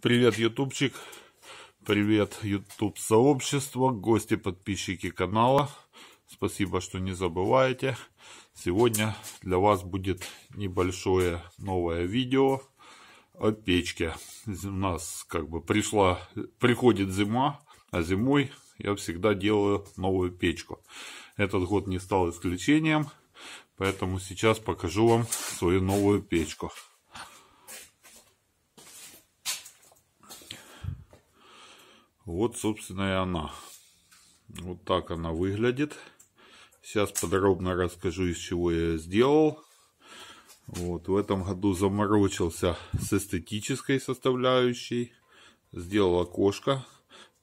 Привет, ютубчик. Привет, ютуб сообщество, гости, подписчики канала. Спасибо, что не забываете. Сегодня для вас будет небольшое новое видео о печке. У нас как бы пришла, приходит зима, а зимой я всегда делаю новую печку. Этот год не стал исключением, поэтому сейчас покажу вам свою новую печку. Вот, собственно, и она. Вот так она выглядит. Сейчас подробно расскажу, из чего я сделал. Вот, в этом году заморочился с эстетической составляющей. Сделал окошко.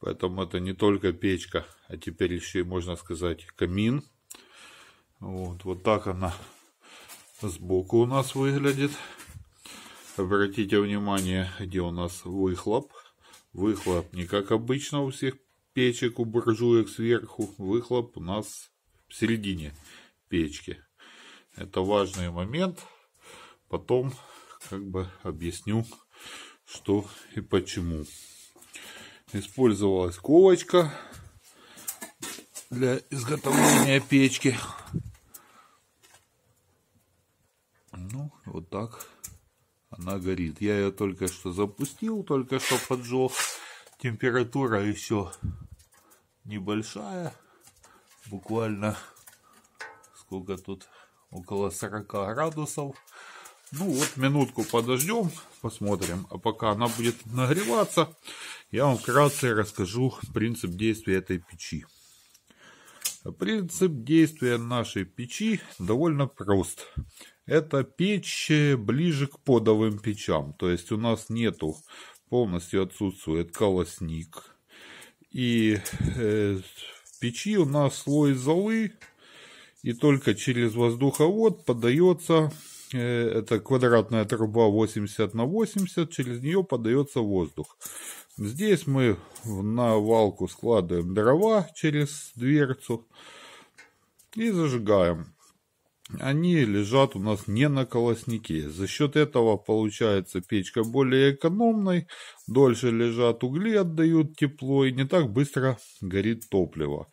Поэтому это не только печка, а теперь еще и, можно сказать, камин. Вот, вот так она сбоку у нас выглядит. Обратите внимание, где у нас выхлоп. Выхлоп не как обычно у всех печек у буржуек сверху, выхлоп у нас в середине печки. Это важный момент. Потом как бы объясню, что и почему. Использовалась ковочка для изготовления печки. Ну, вот так она горит. Я ее только что запустил, только что поджег. Температура еще небольшая. Буквально сколько тут? Около 40 градусов. Ну вот минутку подождем, посмотрим. А пока она будет нагреваться, я вам вкратце расскажу принцип действия этой печи. Принцип действия нашей печи довольно прост. Это печь ближе к подовым печам. То есть у нас нету, полностью отсутствует колосник. И э, в печи у нас слой золы. И только через воздуховод подается, э, это квадратная труба 80 на 80, через нее подается воздух. Здесь мы на валку складываем дрова через дверцу и зажигаем. Они лежат у нас не на колоснике. За счет этого получается печка более экономной, дольше лежат угли, отдают тепло и не так быстро горит топливо.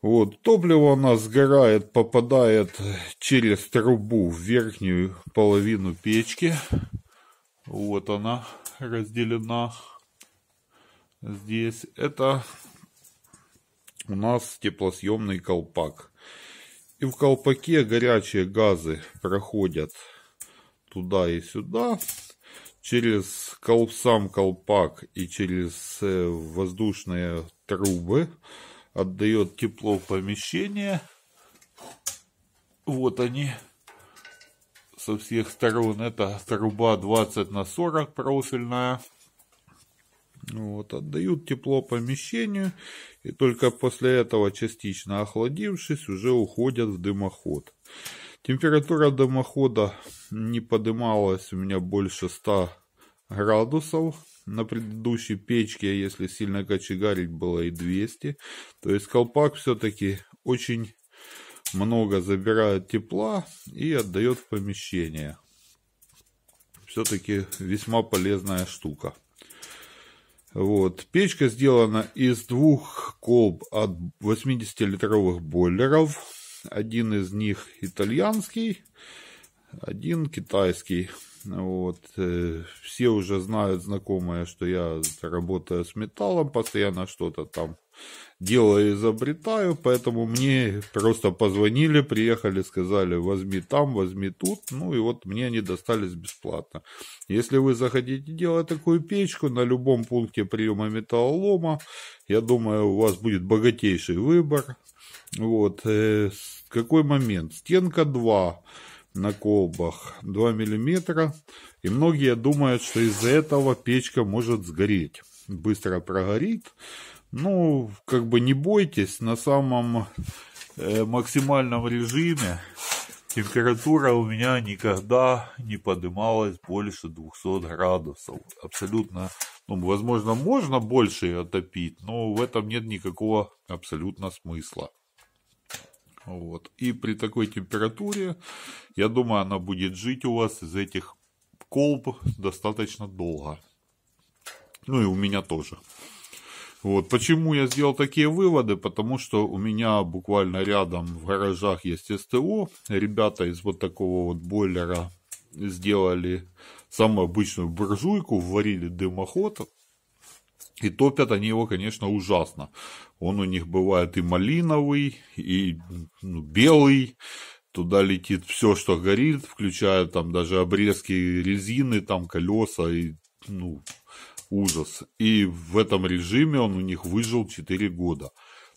Вот, топливо у нас сгорает, попадает через трубу в верхнюю половину печки. Вот она разделена здесь. Это у нас теплосъемный колпак. И в колпаке горячие газы проходят туда и сюда. Через колп, сам колпак и через э, воздушные трубы отдает тепло в помещение. Вот они со всех сторон. Это труба 20 на 40 профильная. Ну вот, отдают тепло помещению и только после этого, частично охладившись, уже уходят в дымоход. Температура дымохода не подымалась у меня больше 100 градусов. На предыдущей печке, если сильно кочегарить, было и 200. То есть колпак все-таки очень много забирает тепла и отдает в помещение. Все-таки весьма полезная штука. Вот. Печка сделана из двух колб от 80-литровых бойлеров. Один из них итальянский, один китайский. Вот. Э, все уже знают, знакомые, что я работаю с металлом, постоянно что-то там делаю, изобретаю, поэтому мне просто позвонили, приехали, сказали, возьми там, возьми тут, ну и вот мне они достались бесплатно. Если вы захотите делать такую печку на любом пункте приема металлолома, я думаю, у вас будет богатейший выбор. Вот, э, какой момент? Стенка 2 на колбах 2 мм. И многие думают, что из-за этого печка может сгореть. Быстро прогорит. Ну, как бы не бойтесь, на самом э, максимальном режиме температура у меня никогда не поднималась больше 200 градусов. Абсолютно, ну, возможно, можно больше отопить но в этом нет никакого абсолютно смысла. Вот. И при такой температуре, я думаю, она будет жить у вас из этих колб достаточно долго. Ну и у меня тоже. Вот. Почему я сделал такие выводы? Потому что у меня буквально рядом в гаражах есть СТО. Ребята из вот такого вот бойлера сделали самую обычную буржуйку, варили дымоход, и топят они его, конечно, ужасно. Он у них бывает и малиновый, и ну, белый. Туда летит все, что горит, включая там даже обрезки резины, там колеса и ну, ужас. И в этом режиме он у них выжил 4 года.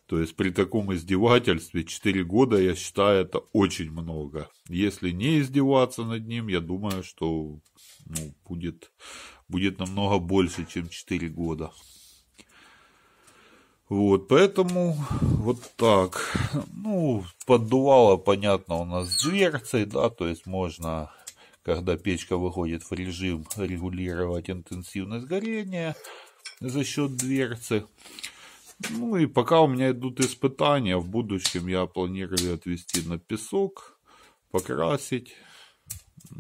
То есть при таком издевательстве 4 года, я считаю, это очень много. Если не издеваться над ним, я думаю, что ну, будет, будет намного больше, чем 4 года. Вот, поэтому вот так. Ну, поддувало, понятно, у нас с дверцей, да, то есть можно, когда печка выходит в режим, регулировать интенсивность горения за счет дверцы. Ну и пока у меня идут испытания, в будущем я планирую отвести на песок, покрасить.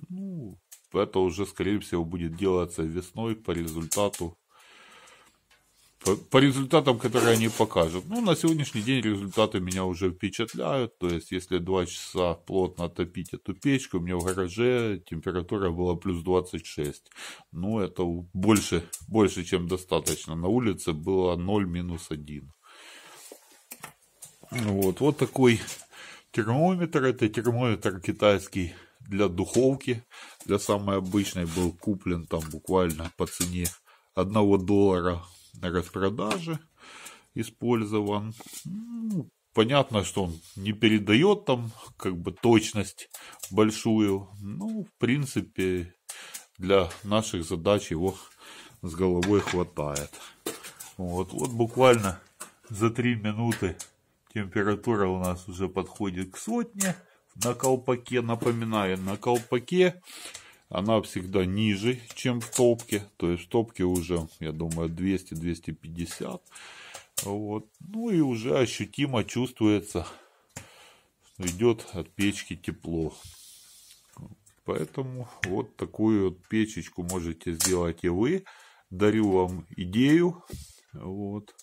Ну, это уже, скорее всего, будет делаться весной по результату по, по результатам, которые они покажут. Ну, на сегодняшний день результаты меня уже впечатляют. То есть, если 2 часа плотно топить эту печку, у меня в гараже температура была плюс 26. Ну, это больше, больше чем достаточно. На улице было 0 минус 1. Вот, вот такой термометр. Это термометр китайский для духовки. Для самой обычной был куплен там буквально по цене одного доллара на распродаже использован. Ну, понятно, что он не передает там как бы точность большую. Ну, в принципе, для наших задач его с головой хватает. Вот, вот буквально за 3 минуты температура у нас уже подходит к сотне на колпаке. Напоминаю, на колпаке она всегда ниже, чем в топке. То есть в топке уже, я думаю, 200-250. Вот. Ну и уже ощутимо чувствуется, что идет от печки тепло. Поэтому вот такую вот печечку можете сделать и вы. Дарю вам идею. Вот.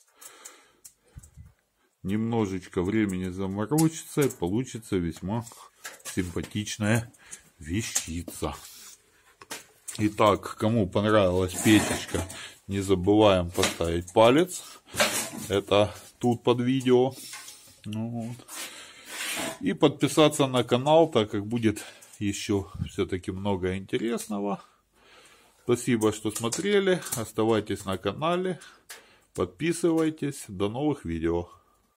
Немножечко времени заморочиться и получится весьма симпатичная вещица. Итак, кому понравилась песечка, не забываем поставить палец. Это тут под видео. Ну вот. И подписаться на канал, так как будет еще все-таки много интересного. Спасибо, что смотрели. Оставайтесь на канале. Подписывайтесь. До новых видео.